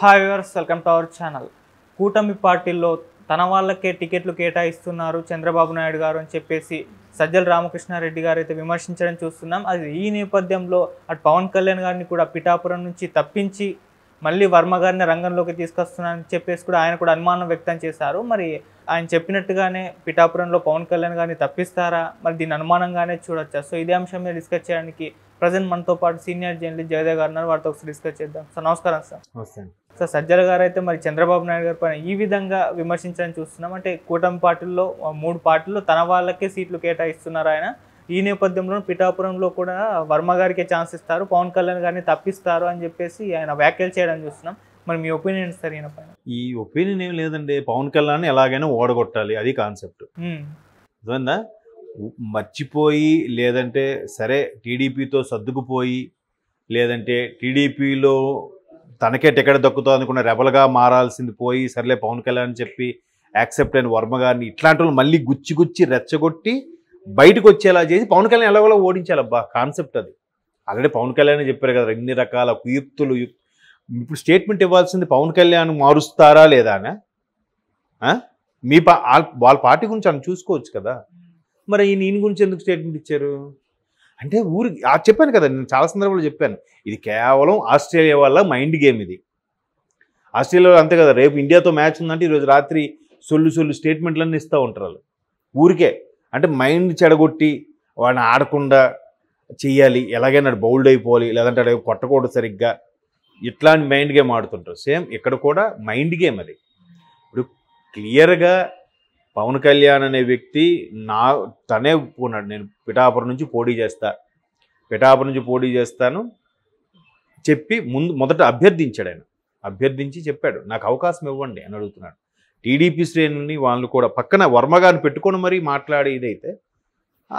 hi viewers welcome to our channel కూటమి పార్టీల్లో తన వాళ్ళకే టికెట్లు కేటాయిస్తున్నారు చంద్రబాబు నాయుడు గారు అని చెప్పేసి సజ్జల రామకృష్ణారెడ్డి గారు అయితే విమర్శించడం చూస్తున్నాం అది ఈ నేపథ్యంలో అటు పవన్ కళ్యాణ్ గారిని కూడా పిఠాపురం నుంచి తప్పించి మళ్ళీ వర్మ గారిని రంగంలోకి తీసుకొస్తున్నారని చెప్పేసి కూడా ఆయన కూడా అనుమానం వ్యక్తం చేశారు మరి ఆయన చెప్పినట్టుగానే పిఠాపురంలో పవన్ కళ్యాణ్ గారిని తప్పిస్తారా మరి దీని అనుమానంగానే చూడొచ్చా సో ఇదే అంశం మీద డిస్కస్ చేయడానికి ప్రజెంట్ మనతో పాటు సీనియర్ జర్నలిస్ట్ జయదేవ్ గారు ఉన్నారు వారితో ఒకసారి డిస్కస్ చేద్దాం సార్ నమస్కారం సార్ సార్ సజ్జల గారు అయితే మరి చంద్రబాబు నాయుడు గారి పైన ఈ విధంగా విమర్శించడం చూస్తున్నాం అంటే కూటమి పార్టీల్లో మూడు పార్టీల్లో తన వాళ్ళకే సీట్లు కేటాయిస్తున్నారు ఆయన ఈ నేపథ్యంలో పిఠాపురంలో కూడా వర్మ గారికే ఛాన్స్ ఇస్తారు పవన్ కళ్యాణ్ గారిని తప్పిస్తారు అని చెప్పేసి ఆయన వ్యాఖ్యలు చేయడం చూస్తున్నాం మరి మీ ఒపీనియన్ సార్ ఈయన పైన ఈ ఒపీనియన్ ఏం లేదండి పవన్ కళ్యాణ్ ఎలాగైనా ఓడగొట్టాలి అది కాన్సెప్ట్ మర్చిపోయి లేదంటే సరే టీడీపీతో సర్దుకుపోయి లేదంటే టీడీపీలో తనకే టికెట్ దక్కుతా అనుకున్న రెబల్గా మారాల్సింది పోయి సర్లే పవన్ కళ్యాణ్ చెప్పి యాక్సెప్ట్ అయిన వర్మ గారిని ఇట్లాంటి వాళ్ళు మళ్ళీ గుచ్చి గుచ్చి రెచ్చగొట్టి బయటకు వచ్చేలా చేసి పవన్ కళ్యాణ్ ఎలాగోలా ఓడించాలబ్బా కాన్సెప్ట్ అది ఆల్రెడీ పవన్ కళ్యాణ్ చెప్పారు కదా ఇన్ని రకాల కుయుక్తులు ఇప్పుడు స్టేట్మెంట్ ఇవ్వాల్సింది పవన్ కళ్యాణ్ మారుస్తారా లేదా మీ పా వాళ్ళ పార్టీ గురించి అని చూసుకోవచ్చు కదా మరి ఈయన ఈయన గురించి ఎందుకు స్టేట్మెంట్ ఇచ్చారు అంటే ఊరికి చెప్పాను కదా నేను చాలా సందర్భాలు చెప్పాను ఇది కేవలం ఆస్ట్రేలియా వల్ల మైండ్ గేమ్ ఇది ఆస్ట్రేలియాలో అంతే కదా రేపు ఇండియాతో మ్యాచ్ ఉందంటే ఈరోజు రాత్రి సొల్లు సొల్లు స్టేట్మెంట్లన్నీ ఇస్తూ ఉంటారు వాళ్ళు ఊరికే అంటే మైండ్ చెడగొట్టి వాడిని ఆడకుండా చెయ్యాలి ఎలాగైనా బౌల్డ్ అయిపోవాలి లేదంటే అడిగి కొట్టకూడదు సరిగ్గా ఇట్లాంటి మైండ్ గేమ్ ఆడుతుంటారు సేమ్ ఇక్కడ కూడా మైండ్ గేమ్ అది ఇప్పుడు క్లియర్గా పవన్ కళ్యాణ్ అనే వ్యక్తి నా తనే ఉన్నాడు నేను పిఠాపురం నుంచి పోటీ చేస్తా పిఠాపురం నుంచి పోటీ చేస్తాను చెప్పి ముందు మొదట అభ్యర్థించాడు ఆయన అభ్యర్థించి చెప్పాడు నాకు అవకాశం ఇవ్వండి అని అడుగుతున్నాడు టీడీపీ శ్రేణుని వాళ్ళు కూడా పక్కన వర్మగారిని పెట్టుకొని మరీ మాట్లాడి ఇదైతే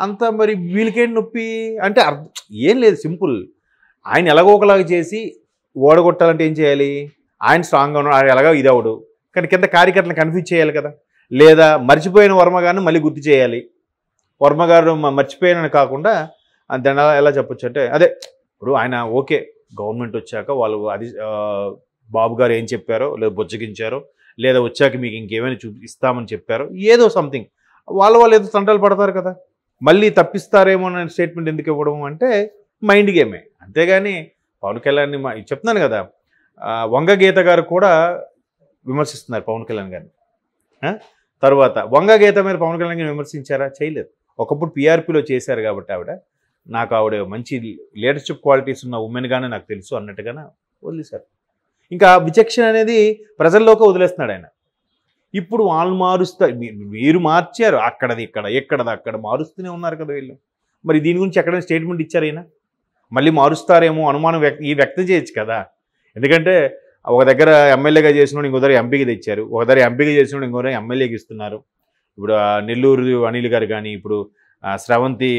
అంత మరి వీళ్ళకేం నొప్పి అంటే ఏం లేదు సింపుల్ ఆయన ఎలాగో ఒకలాగా చేసి ఓడగొట్టాలంటే ఏం చేయాలి ఆయన స్ట్రాంగ్గా ఉన్నాడు ఆయన ఎలాగో ఇదవడు కానీ కింద కార్యకర్తలను కన్ఫ్యూజ్ చేయాలి కదా లేదా మర్చిపోయిన వర్మ గారిని మళ్ళీ గుర్తు చేయాలి వర్మ గారు మర్చిపోయానని కాకుండా దాని ఎలా చెప్పొచ్చు అంటే అదే ఇప్పుడు ఆయన ఓకే గవర్నమెంట్ వచ్చాక వాళ్ళు అది బాబు గారు ఏం చెప్పారో లేదా బొచ్చగించారో లేదా వచ్చాక మీకు ఇంకేమైనా చూపి ఇస్తామని చెప్పారో ఏదో సంథింగ్ వాళ్ళ వాళ్ళు ఏదో తంటలు పడతారు కదా మళ్ళీ తప్పిస్తారేమో అనే స్టేట్మెంట్ ఎందుకు ఇవ్వడం అంటే మైండ్ గేమే అంతేగాని పవన్ కళ్యాణ్ని మా చెప్తున్నాను కదా వంగ గీత గారు కూడా విమర్శిస్తున్నారు పవన్ కళ్యాణ్ గారిని తర్వాత గీత మీద పవన్ కళ్యాణ్ విమర్శించారా చేయలేదు ఒకప్పుడు పీఆర్పీలో చేశారు కాబట్టి ఆవిడ నాకు ఆవిడ మంచి లీడర్షిప్ క్వాలిటీస్ ఉన్న ఉమెన్గానే నాకు తెలుసు అన్నట్టుగానే వదిలేశారు ఇంకా విచక్షణ అనేది ప్రజల్లోకి వదిలేస్తున్నాడు ఆయన ఇప్పుడు వాళ్ళు మారుస్తా మీరు మార్చారు అక్కడది ఇక్కడ ఎక్కడది అక్కడ మారుస్తూనే ఉన్నారు కదా వీళ్ళు మరి దీని గురించి ఎక్కడైనా స్టేట్మెంట్ ఇచ్చారైనా మళ్ళీ మారుస్తారేమో అనుమానం వ్యక్త ఈ వ్యక్తం చేయొచ్చు కదా ఎందుకంటే ఒక దగ్గర ఎమ్మెల్యేగా చేసిన ఇంకో దగ్గర ఎంపీకి తెచ్చారు ఒక దగ్గర ఎంపీకి చేసిన ఇంకో ఎమ్మెల్యేకి ఇస్తున్నారు ఇప్పుడు నెల్లూరు అనిల్ గారు కానీ ఇప్పుడు శ్రవంతి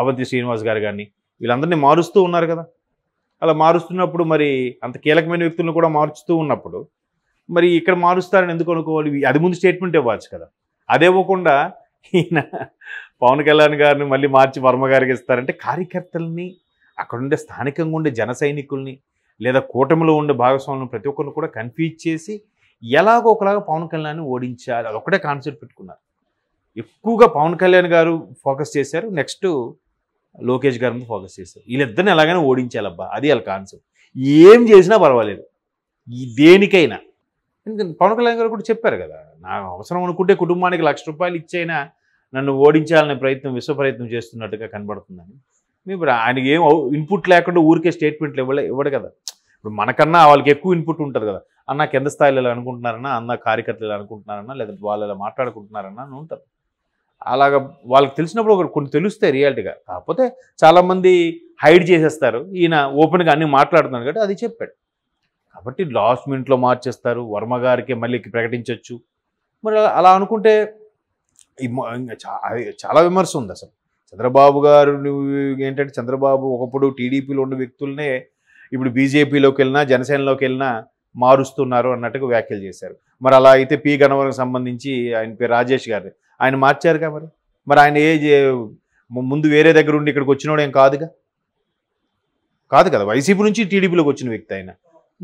అవంతి శ్రీనివాస్ గారు కానీ వీళ్ళందరినీ మారుస్తూ ఉన్నారు కదా అలా మారుస్తున్నప్పుడు మరి అంత కీలకమైన వ్యక్తులను కూడా మార్చుతూ ఉన్నప్పుడు మరి ఇక్కడ మారుస్తారని ఎందుకు అనుకోవాలి అది ముందు స్టేట్మెంట్ ఇవ్వచ్చు కదా అదేవ్వకుండా ఈయన పవన్ కళ్యాణ్ గారిని మళ్ళీ మార్చి వర్మ గారికి ఇస్తారంటే అక్కడ అక్కడుండే స్థానికంగా ఉండే జన సైనికుల్ని లేదా కూటమిలో ఉండే భాగస్వాములను ప్రతి ఒక్కరిని కూడా కన్ఫ్యూజ్ చేసి ఎలాగో ఒకలాగా పవన్ కళ్యాణ్ని ఓడించాలి అది ఒకటే కాన్సెప్ట్ పెట్టుకున్నారు ఎక్కువగా పవన్ కళ్యాణ్ గారు ఫోకస్ చేశారు నెక్స్ట్ లోకేష్ గారి మీద ఫోకస్ చేశారు వీళ్ళిద్దరిని ఎలాగైనా ఓడించాలబ్బా అది వాళ్ళ కాన్సెప్ట్ ఏం చేసినా పర్వాలేదు దేనికైనా ఎందుకంటే పవన్ కళ్యాణ్ గారు కూడా చెప్పారు కదా నా అవసరం అనుకుంటే కుటుంబానికి లక్ష రూపాయలు ఇచ్చైనా నన్ను ఓడించాలనే ప్రయత్నం విశ్వ ప్రయత్నం చేస్తున్నట్టుగా కనబడుతుందని ఇప్పుడు ఆయనకి ఏం ఇన్పుట్ లేకుండా ఊరికే స్టేట్మెంట్లు ఇవ్వలే ఇవ్వడు కదా ఇప్పుడు మనకన్నా వాళ్ళకి ఎక్కువ ఇన్పుట్ ఉంటుంది కదా అన్న కింద స్థాయిలో ఇలా అనుకుంటున్నారన్నా అన్న కార్యకర్తలు ఇలా అనుకుంటున్నారన్నా లేదా వాళ్ళు ఇలా మాట్లాడుకుంటున్నారన్నా అని ఉంటారు అలాగ వాళ్ళకి తెలిసినప్పుడు ఒకటి కొన్ని తెలుస్తాయి రియాలిటీగా కాకపోతే చాలామంది హైడ్ చేసేస్తారు ఈయన ఓపెన్గా అన్నీ మాట్లాడుతున్నాను కాబట్టి అది చెప్పాడు కాబట్టి లాస్ట్ మినిట్లో మార్చేస్తారు వర్మ గారికి మళ్ళీ ప్రకటించవచ్చు మరి అలా అనుకుంటే చాలా విమర్శ ఉంది అసలు చంద్రబాబు గారు ఏంటంటే చంద్రబాబు ఒకప్పుడు టీడీపీలో ఉన్న వ్యక్తులనే ఇప్పుడు బీజేపీలోకి వెళ్ళినా జనసేనలోకి వెళ్ళినా మారుస్తున్నారు అన్నట్టుగా వ్యాఖ్యలు చేశారు మరి అలా అయితే పి గణవరం సంబంధించి ఆయన పేరు రాజేష్ గారు ఆయన మార్చారుగా మరి మరి ఆయన ఏ ముందు వేరే దగ్గర ఉండి ఇక్కడికి వచ్చినోడు ఏం కాదుగా కాదు కదా వైసీపీ నుంచి టీడీపీలోకి వచ్చిన వ్యక్తి ఆయన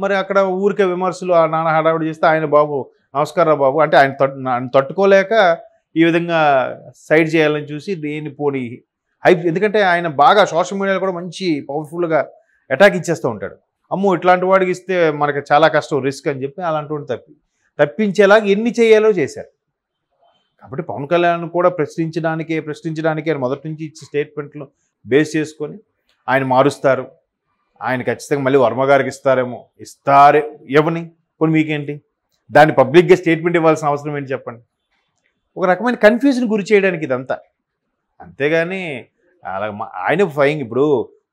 మరి అక్కడ ఊరికే విమర్శలు ఆ నాన్న హడావిడి చేస్తే ఆయన బాబు నమస్కారం బాబు అంటే ఆయన తట్టు తట్టుకోలేక ఈ విధంగా సైడ్ చేయాలని చూసి దేని పోనీ హైప్ ఎందుకంటే ఆయన బాగా సోషల్ మీడియాలో కూడా మంచి పవర్ఫుల్గా అటాక్ ఇచ్చేస్తూ ఉంటాడు అమ్మో ఇట్లాంటి వాడికి ఇస్తే మనకి చాలా కష్టం రిస్క్ అని చెప్పి అలాంటి వాడిని తప్పి తప్పించేలాగా ఎన్ని చేయాలో చేశారు కాబట్టి పవన్ కళ్యాణ్ కూడా ప్రశ్నించడానికే ప్రశ్నించడానికే మొదటి నుంచి ఇచ్చే స్టేట్మెంట్లు బేస్ చేసుకొని ఆయన మారుస్తారు ఆయన ఖచ్చితంగా మళ్ళీ వర్మగారికి ఇస్తారేమో ఇస్తారే ఇవ్వని కొన్ని మీకేంటి దాన్ని పబ్లిక్గా స్టేట్మెంట్ ఇవ్వాల్సిన అవసరం ఏంటి చెప్పండి ఒక రకమైన కన్ఫ్యూజన్ గురి చేయడానికి ఇదంతా అంతేగాని అలా ఆయన ఫైన్ ఇప్పుడు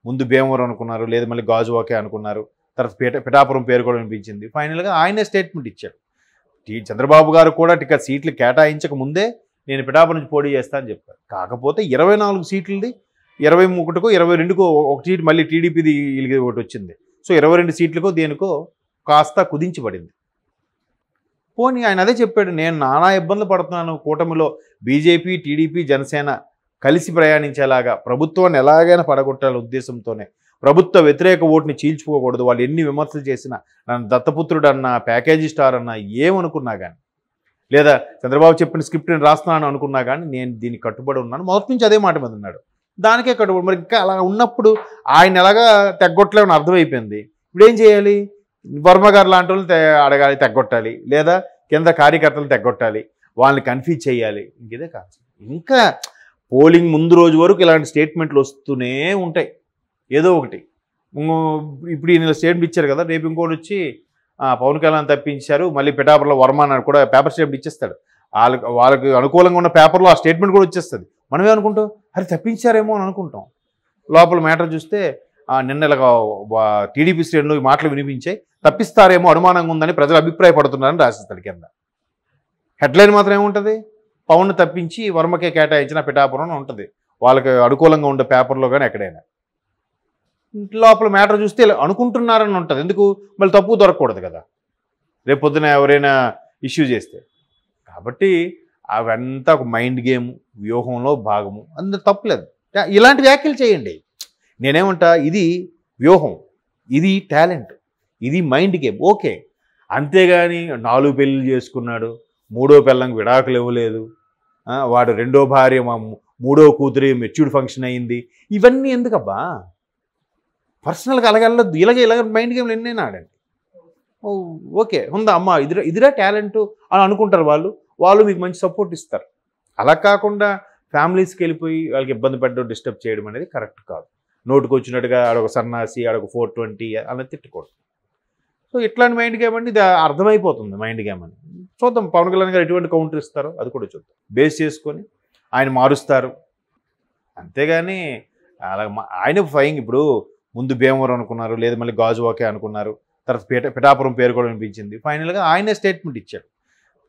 ముందు భీమవరం అనుకున్నారు లేదా మళ్ళీ గాజువాకే అనుకున్నారు తర్వాత పిట పిఠాపురం పేరు కూడా అనిపించింది ఫైనల్గా ఆయనే స్టేట్మెంట్ టీ చంద్రబాబు గారు కూడా టికెట్ సీట్లు కేటాయించక ముందే నేను పిఠాపురం నుంచి పోటీ చేస్తా అని చెప్పారు కాకపోతే ఇరవై నాలుగు సీట్లది ఇరవై ఒకటికో ఇరవై రెండుకో ఒక సీట్ మళ్ళీ టీడీపీది ఒకటి వచ్చింది సో ఇరవై రెండు సీట్లకో దేనికో కాస్త కుదించబడింది పోనీ ఆయన అదే చెప్పాడు నేను నానా ఇబ్బందులు పడుతున్నాను కూటమిలో బీజేపీ టీడీపీ జనసేన కలిసి ప్రయాణించేలాగా ప్రభుత్వాన్ని ఎలాగైనా పడగొట్టాల ఉద్దేశంతోనే ప్రభుత్వ వ్యతిరేక ఓటుని చీల్చుకోకూడదు వాళ్ళు ఎన్ని విమర్శలు చేసినా నన్ను దత్తపుత్రుడు అన్నా ప్యాకేజీ స్టార్ అన్నా ఏమనుకున్నా కానీ లేదా చంద్రబాబు చెప్పిన స్క్రిప్ట్ నేను రాస్తున్నాను అనుకున్నా కానీ నేను దీన్ని కట్టుబడి ఉన్నాను మొదటి నుంచి అదే మాట మీద ఉన్నాడు దానికే కట్టుబడి మరి ఇంకా అలా ఉన్నప్పుడు ఆయన ఎలాగా తెగ్గొట్టలేమని అర్థమైపోయింది ఇప్పుడు ఏం చేయాలి వర్మగారు గారు లాంటి వాళ్ళు అడగాలి తగ్గొట్టాలి లేదా కింద కార్యకర్తలు తగ్గొట్టాలి వాళ్ళని కన్ఫ్యూజ్ చేయాలి ఇంకేదే కాదు ఇంకా పోలింగ్ ముందు రోజు వరకు ఇలాంటి స్టేట్మెంట్లు వస్తూనే ఉంటాయి ఏదో ఒకటి ఇప్పుడు ఈయన స్టేట్మెంట్ ఇచ్చారు కదా రేపు ఇంకోటి వచ్చి పవన్ కళ్యాణ్ తప్పించారు మళ్ళీ పిఠాపురలో వర్మ అని కూడా పేపర్ స్టేట్మెంట్ ఇచ్చేస్తాడు వాళ్ళకి వాళ్ళకి అనుకూలంగా ఉన్న పేపర్లో ఆ స్టేట్మెంట్ కూడా వచ్చేస్తుంది మనమే అనుకుంటాం అరే తప్పించారేమో అని అనుకుంటాం లోపల మ్యాటర్ చూస్తే నిన్న టీడీపీ శ్రేణులు మాటలు వినిపించాయి తప్పిస్తారేమో అనుమానంగా ఉందని ప్రజలు అభిప్రాయపడుతున్నారని తల్లి కింద హెడ్లైన్ మాత్రం ఏముంటుంది పవన్ తప్పించి వర్మకే కేటాయించిన పిఠాపురం ఉంటుంది వాళ్ళకి అనుకూలంగా ఉండే పేపర్లో కానీ ఎక్కడైనా లోపల మ్యాటర్ చూస్తే అనుకుంటున్నారని ఉంటుంది ఎందుకు మళ్ళీ తప్పు దొరకకూడదు కదా రేపు పొద్దున ఎవరైనా ఇష్యూ చేస్తే కాబట్టి అవంతా ఒక మైండ్ గేమ్ వ్యూహంలో భాగము అందరు తప్పులేదు ఇలాంటి వ్యాఖ్యలు చేయండి నేనేమంటా ఇది వ్యూహం ఇది టాలెంట్ ఇది మైండ్ గేమ్ ఓకే అంతేగాని నాలుగు పెళ్ళిళ్ళు చేసుకున్నాడు మూడో పిల్లంకి విడాకులు ఇవ్వలేదు వాడు రెండో భార్య మా మూడో కూతురి మెచ్యూర్డ్ ఫంక్షన్ అయింది ఇవన్నీ ఎందుకబ్బా పర్సనల్గా అలగలదు ఇలాగే ఇలాగ మైండ్ గేమ్లు ఎన్నైనా ఆడండి ఓకే ఉందా అమ్మ ఇది ఇదిరా టాలెంట్ అని అనుకుంటారు వాళ్ళు వాళ్ళు మీకు మంచి సపోర్ట్ ఇస్తారు అలా కాకుండా ఫ్యామిలీస్కి వెళ్ళిపోయి వాళ్ళకి ఇబ్బంది పడ్డం డిస్టర్బ్ చేయడం అనేది కరెక్ట్ కాదు నోటుకు వచ్చినట్టుగా ఆడొక సన్నాసి ఆడొక ఫోర్ ట్వంటీ అలా తిట్టుకోవడం సో ఇట్లాంటి మైండ్ గేమ్ అండి ఇది అర్థమైపోతుంది మైండ్ గేమ్ అని చూద్దాం పవన్ కళ్యాణ్ గారు ఎటువంటి కౌంటర్ ఇస్తారో అది కూడా చూద్దాం బేస్ చేసుకొని ఆయన మారుస్తారు అంతేగాని అలా ఆయన ఫైన్ ఇప్పుడు ముందు భీమవరం అనుకున్నారు లేదా మళ్ళీ గాజు ఓకే అనుకున్నారు తర్వాత పిట పిఠాపురం పేరు కూడా వినిపించింది ఫైనల్గా ఆయనే స్టేట్మెంట్ ఇచ్చాడు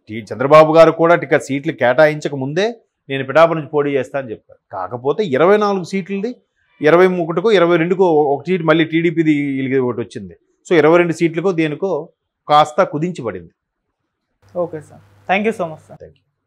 టీ చంద్రబాబు గారు కూడా టికెట్ సీట్లు కేటాయించక ముందే నేను పిఠాపురం నుంచి పోటీ చేస్తా అని చెప్పారు కాకపోతే ఇరవై నాలుగు సీట్లది ఇరవై ఒకటికో ఇరవై రెండుకో ఒక సీట్ మళ్ళీ టీడీపీది వీళ్ళకి ఒకటి వచ్చింది సో ఇరవై రెండు సీట్లకో దేనికో కాస్త కుదించబడింది okay sir thank so much sir thank